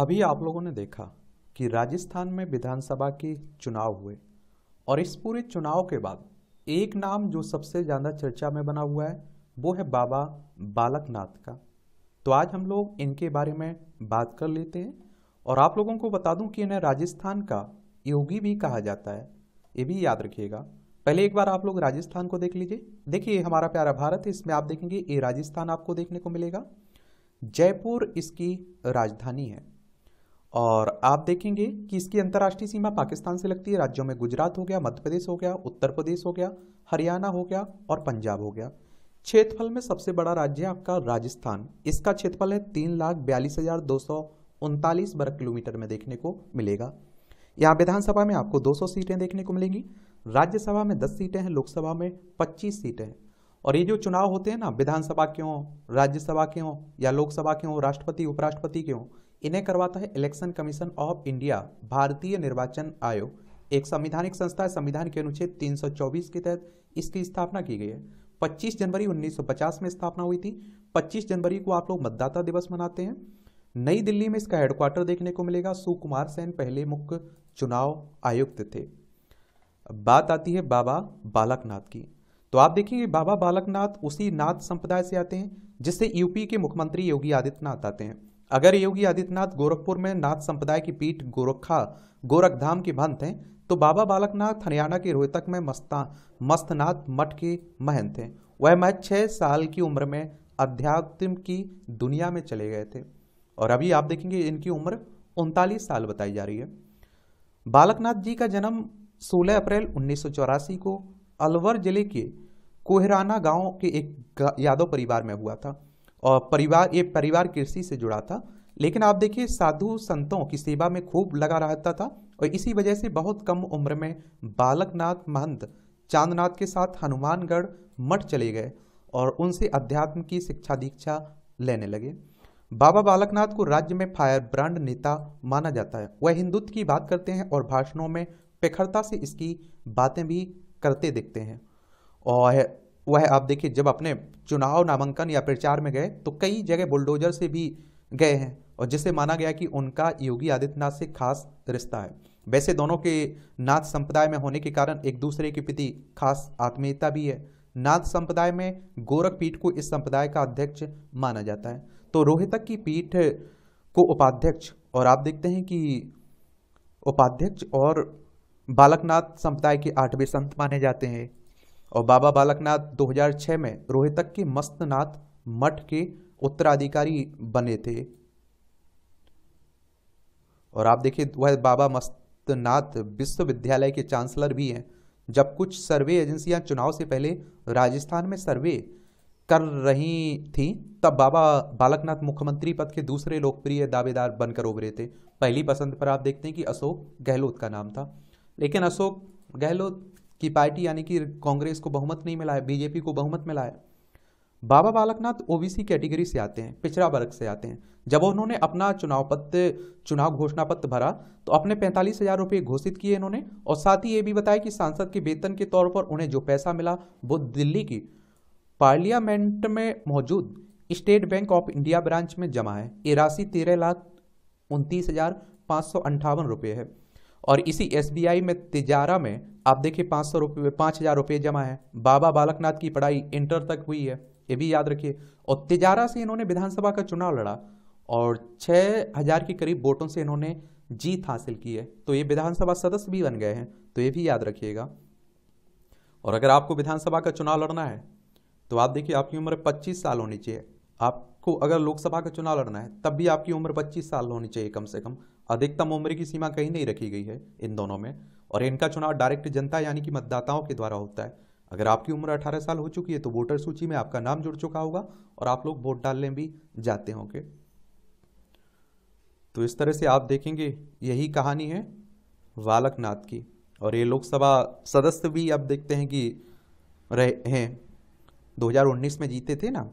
अभी आप लोगों ने देखा कि राजस्थान में विधानसभा के चुनाव हुए और इस पूरे चुनाव के बाद एक नाम जो सबसे ज़्यादा चर्चा में बना हुआ है वो है बाबा बालकनाथ का तो आज हम लोग इनके बारे में बात कर लेते हैं और आप लोगों को बता दूं कि इन्हें राजस्थान का योगी भी कहा जाता है ये भी याद रखिएगा पहले एक बार आप लोग राजस्थान को देख लीजिए देखिए हमारा प्यारा भारत है इसमें आप देखेंगे ये राजस्थान आपको देखने को मिलेगा जयपुर इसकी राजधानी है और आप देखेंगे कि इसकी अंतर्राष्ट्रीय सीमा पाकिस्तान से लगती है राज्यों में गुजरात हो गया मध्य प्रदेश हो गया उत्तर प्रदेश हो गया हरियाणा हो गया और पंजाब हो गया क्षेत्रफल में सबसे बड़ा राज्य है आपका राजस्थान इसका क्षेत्रफल है तीन लाख बयालीस हजार दो सौ उनतालीस वर्ग किलोमीटर में देखने को मिलेगा यहाँ विधानसभा में आपको 200 सीटें देखने को मिलेंगी राज्यसभा में 10 सीटें हैं लोकसभा में 25 सीटें हैं और ये जो चुनाव होते हैं ना विधानसभा के हों राज्यसभा के हों या लोकसभा के हों राष्ट्रपति उपराष्ट्रपति के हों इन्हें करवाता है इलेक्शन कमीशन ऑफ इंडिया भारतीय निर्वाचन आयोग एक संविधानिक संस्था है संविधान के अनुच्छेद 324 के तहत इसकी स्थापना की गई है 25 जनवरी 1950 में स्थापना हुई थी 25 जनवरी को आप लोग मतदाता दिवस मनाते हैं नई दिल्ली में इसका हेडक्वार्टर देखने को मिलेगा सुकुमार सेन पहले मुख्य चुनाव आयुक्त थे बात आती है बाबा बालकनाथ की तो आप देखेंगे बाबा बालकनाथ उसी नाथ संप्रदाय से आते हैं जिससे यूपी के मुख्यमंत्री योगी आदित्यनाथ आते हैं अगर योगी आदित्यनाथ गोरखपुर में नाथ संप्रदाय की पीठ गोरखा गोरखधाम के भंत हैं तो बाबा बालकनाथ हरियाणा के रोहतक में मस्ता मस्तनाथ मठ के महंत हैं वह महज छः साल की उम्र में अध्यात्म की दुनिया में चले गए थे और अभी आप देखेंगे इनकी उम्र उनतालीस साल बताई जा रही है बालकनाथ जी का जन्म 16 अप्रैल उन्नीस को अलवर जिले के कोहराना गांव के एक यादव परिवार में हुआ था और परिवार ये परिवार कृषि से जुड़ा था लेकिन आप देखिए साधु संतों की सेवा में खूब लगा रहता था और इसी वजह से बहुत कम उम्र में बालकनाथ महंत चांदनाथ के साथ हनुमानगढ़ मठ चले गए और उनसे अध्यात्म की शिक्षा दीक्षा लेने लगे बाबा बालकनाथ को राज्य में फायर ब्रांड नेता माना जाता है वह हिंदुत्व की बात करते हैं और भाषणों में प्रखरता से इसकी बातें भी करते दिखते हैं और वह आप देखिए जब अपने चुनाव नामांकन या प्रचार में गए तो कई जगह बुलडोजर से भी गए हैं और जिसे माना गया कि उनका योगी आदित्यनाथ से खास रिश्ता है वैसे दोनों के नाथ संप्रदाय में होने के कारण एक दूसरे के प्रति खास आत्मीयता भी है नाथ संप्रदाय में गोरखपीठ को इस संप्रदाय का अध्यक्ष माना जाता है तो रोहितक की पीठ को उपाध्यक्ष और आप देखते हैं कि उपाध्यक्ष और बालकनाथ संप्रदाय के आठवें संत माने जाते हैं और बाबा बालकनाथ 2006 में रोहितक के मस्तनाथ मठ के उत्तराधिकारी बने थे और आप देखिए वह बाबा मस्तनाथ विश्वविद्यालय के चांसलर भी हैं जब कुछ सर्वे एजेंसियां चुनाव से पहले राजस्थान में सर्वे कर रही थी तब बाबा बालकनाथ मुख्यमंत्री पद के दूसरे लोकप्रिय दावेदार बनकर उभरे थे पहली पसंद पर आप देखते हैं कि अशोक गहलोत का नाम था लेकिन अशोक गहलोत कि पार्टी यानी कि कांग्रेस को बहुमत नहीं मिला है बीजेपी को बहुमत मिला है बाबा बालकनाथ ओबीसी कैटेगरी से आते हैं पिछड़ा वर्ग से आते हैं जब उन्होंने अपना चुनाव पत्र चुनाव घोषणा पत्र भरा तो अपने पैंतालीस हजार रुपये घोषित किए इन्होंने और साथ ही ये भी बताया कि सांसद के वेतन के तौर पर उन्हें जो पैसा मिला वो दिल्ली की पार्लियामेंट में मौजूद स्टेट बैंक ऑफ इंडिया ब्रांच में जमा है ये राशि तेरह लाख उनतीस हजार पाँच सौ अंठावन रुपये है और इसी एसबीआई में तिजारा में आप देखिए पाँच सौ रुपये पाँच हज़ार रुपये जमा है बाबा बालकनाथ की पढ़ाई इंटर तक हुई है ये भी याद रखिए और तिजारा से इन्होंने विधानसभा का चुनाव लड़ा और छः हज़ार के करीब वोटों से इन्होंने जीत हासिल की है तो ये विधानसभा सदस्य भी बन गए हैं तो ये भी याद रखिएगा और अगर आपको विधानसभा का चुनाव लड़ना है तो आप देखिए आपकी उम्र पच्चीस साल होनी चाहिए आपको अगर लोकसभा का चुनाव लड़ना है तब भी आपकी उम्र पच्चीस साल होनी चाहिए कम से कम अधिकतम उम्र की सीमा कहीं नहीं रखी गई है इन दोनों में और इनका चुनाव डायरेक्ट जनता यानी कि मतदाताओं के द्वारा होता है अगर आपकी उम्र 18 साल हो चुकी है तो वोटर सूची में आपका नाम जुड़ चुका होगा और आप लोग वोट डालने भी जाते होंगे तो इस तरह से आप देखेंगे यही कहानी है बालकनाथ की और ये लोकसभा सदस्य भी आप देखते हैं कि रहे हैं 2019 में जीते थे ना